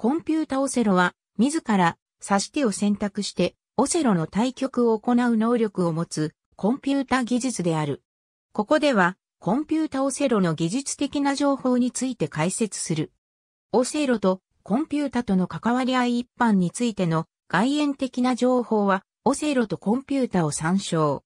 コンピュータオセロは、自ら、指し手を選択して、オセロの対局を行う能力を持つ、コンピュータ技術である。ここでは、コンピュータオセロの技術的な情報について解説する。オセロとコンピュータとの関わり合い一般についての外縁的な情報は、オセロとコンピュータを参照。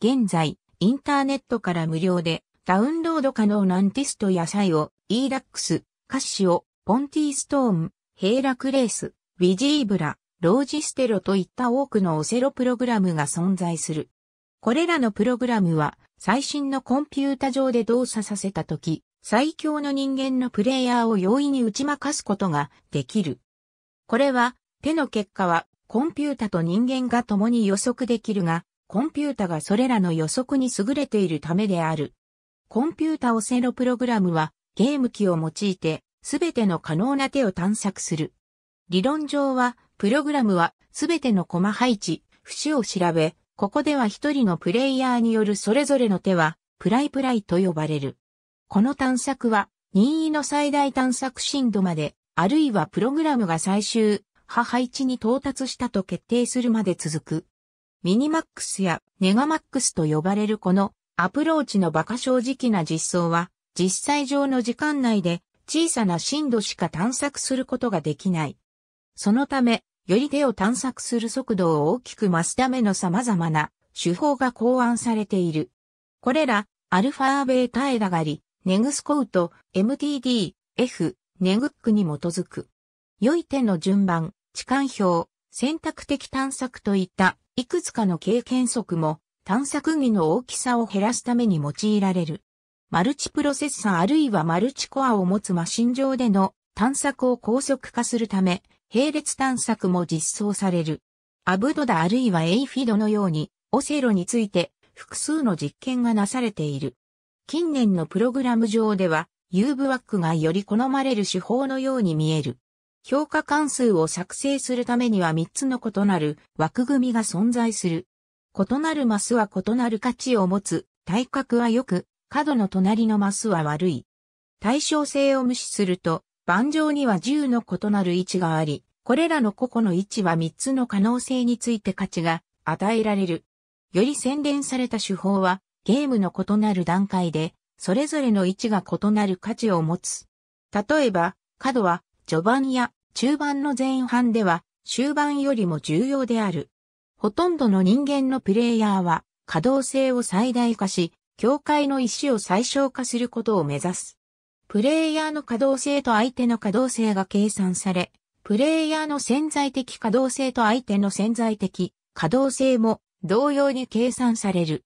現在、インターネットから無料でダウンロード可能なンティストやサイオ、e ックス、カッシオ、ポンティストーン、ヘイラクレース、ウィジーブラ、ロージステロといった多くのオセロプログラムが存在する。これらのプログラムは最新のコンピュータ上で動作させたとき、最強の人間のプレイヤーを容易に打ち負かすことができる。これは手の結果はコンピュータと人間が共に予測できるが、コンピュータがそれらの予測に優れているためである。コンピュータオセロプログラムはゲーム機を用いてすべての可能な手を探索する。理論上は、プログラムはすべてのコマ配置、節を調べ、ここでは一人のプレイヤーによるそれぞれの手は、プライプライと呼ばれる。この探索は、任意の最大探索深度まで、あるいはプログラムが最終、破配置に到達したと決定するまで続く。ミニマックスやネガマックスと呼ばれるこのアプローチの馬鹿正直な実装は、実際上の時間内で小さな深度しか探索することができない。そのため、より手を探索する速度を大きく増すための様々な手法が考案されている。これら、アルファーベータ枝がり、ネグスコウト、MTD、F、ネグックに基づく。良い手の順番、置換表、選択的探索といったいくつかの経験則も探索儀の大きさを減らすために用いられる。マルチプロセッサあるいはマルチコアを持つマシン上での探索を高速化するため、並列探索も実装される。アブドダあるいはエイフィドのように、オセロについて複数の実験がなされている。近年のプログラム上では、ユーブワックがより好まれる手法のように見える。評価関数を作成するためには3つの異なる枠組みが存在する。異なるマスは異なる価値を持つ、体格はよく角の隣のマスは悪い。対称性を無視すると、盤上には10の異なる位置があり、これらの個々の位置は3つの可能性について価値が与えられる。より洗練された手法は、ゲームの異なる段階で、それぞれの位置が異なる価値を持つ。例えば、角は、序盤や中盤の前半では、終盤よりも重要である。ほとんどの人間のプレイヤーは、可動性を最大化し、境界の石を最小化することを目指す。プレイヤーの可動性と相手の可動性が計算され、プレイヤーの潜在的可動性と相手の潜在的可動性も同様に計算される。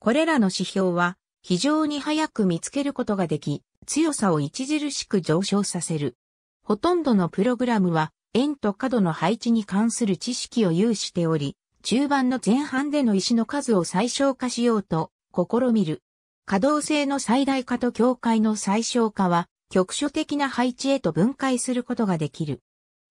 これらの指標は非常に早く見つけることができ、強さを著しく上昇させる。ほとんどのプログラムは円と角の配置に関する知識を有しており、中盤の前半での石の数を最小化しようと試みる。可動性の最大化と境界の最小化は、局所的な配置へと分解することができる。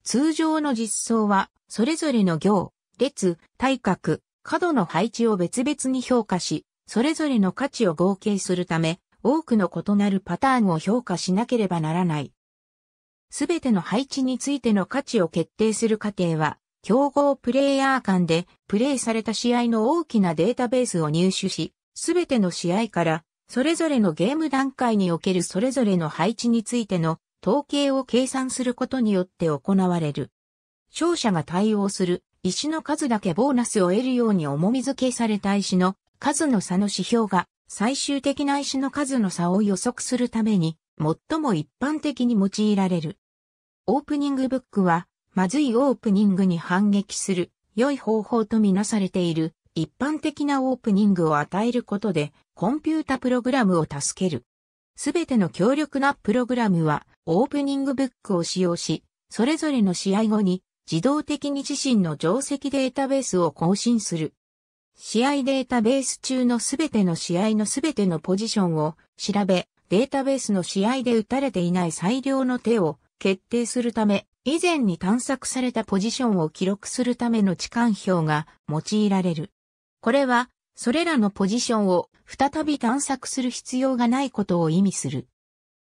通常の実装は、それぞれの行、列、対角、角の配置を別々に評価し、それぞれの価値を合計するため、多くの異なるパターンを評価しなければならない。すべての配置についての価値を決定する過程は、競合プレイヤー間でプレイされた試合の大きなデータベースを入手し、すべての試合から、それぞれのゲーム段階におけるそれぞれの配置についての統計を計算することによって行われる。勝者が対応する石の数だけボーナスを得るように重み付けされた石の数の差の指標が最終的な石の数の差を予測するために最も一般的に用いられる。オープニングブックはまずいオープニングに反撃する良い方法とみなされている一般的なオープニングを与えることで、コンピュータプログラムを助ける。すべての強力なプログラムは、オープニングブックを使用し、それぞれの試合後に、自動的に自身の定石データベースを更新する。試合データベース中のすべての試合のすべてのポジションを調べ、データベースの試合で打たれていない最良の手を決定するため、以前に探索されたポジションを記録するための置換表が用いられる。これは、それらのポジションを再び探索する必要がないことを意味する。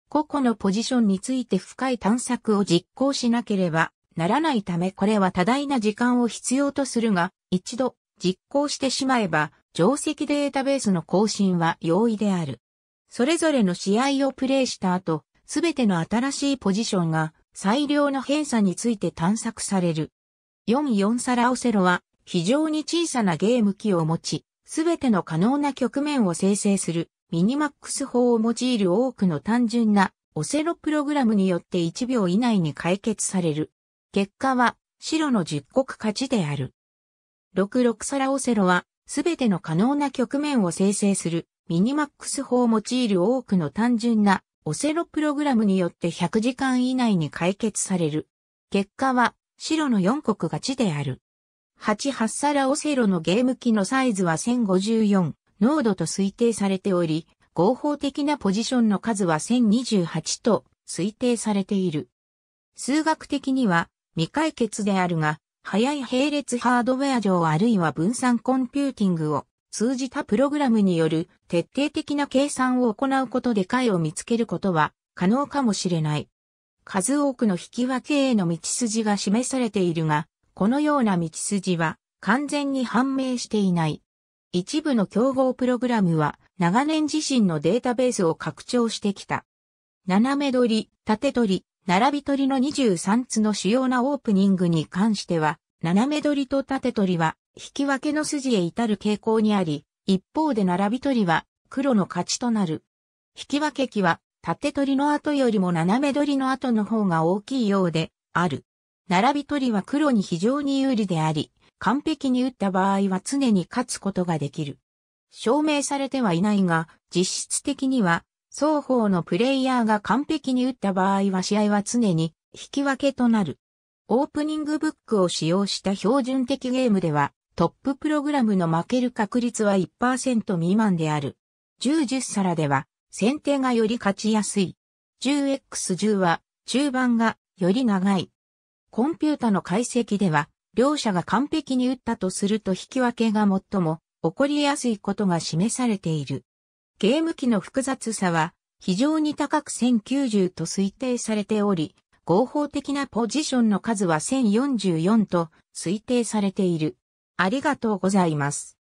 個々のポジションについて深い探索を実行しなければならないためこれは多大な時間を必要とするが、一度実行してしまえば、定石データベースの更新は容易である。それぞれの試合をプレイした後、すべての新しいポジションが最良の偏差について探索される。4-4サラオセロは非常に小さなゲーム機を持ち、すべての可能な局面を生成するミニマックス法を用いる多くの単純なオセロプログラムによって1秒以内に解決される。結果は白の10国勝ちである。66皿オセロはすべての可能な局面を生成するミニマックス法を用いる多くの単純なオセロプログラムによって100時間以内に解決される。結果は白の4国勝ちである。88皿オセロのゲーム機のサイズは1054、濃度と推定されており、合法的なポジションの数は1028と推定されている。数学的には未解決であるが、早い並列ハードウェア上あるいは分散コンピューティングを通じたプログラムによる徹底的な計算を行うことで解を見つけることは可能かもしれない。数多くの引き分けへの道筋が示されているが、このような道筋は完全に判明していない。一部の競合プログラムは長年自身のデータベースを拡張してきた。斜め取り、縦取り、並び取りの23つの主要なオープニングに関しては、斜め取りと縦取りは引き分けの筋へ至る傾向にあり、一方で並び取りは黒の勝ちとなる。引き分け機は縦取りの後よりも斜め取りの後の方が大きいようである。並び取りは黒に非常に有利であり、完璧に打った場合は常に勝つことができる。証明されてはいないが、実質的には、双方のプレイヤーが完璧に打った場合は試合は常に引き分けとなる。オープニングブックを使用した標準的ゲームでは、トッププログラムの負ける確率は1%未満である。10-10皿では、先手がより勝ちやすい。10X10 は、中盤がより長い。コンピュータの解析では、両者が完璧に打ったとすると引き分けが最も起こりやすいことが示されている。ゲーム機の複雑さは非常に高く1090と推定されており、合法的なポジションの数は1044と推定されている。ありがとうございます。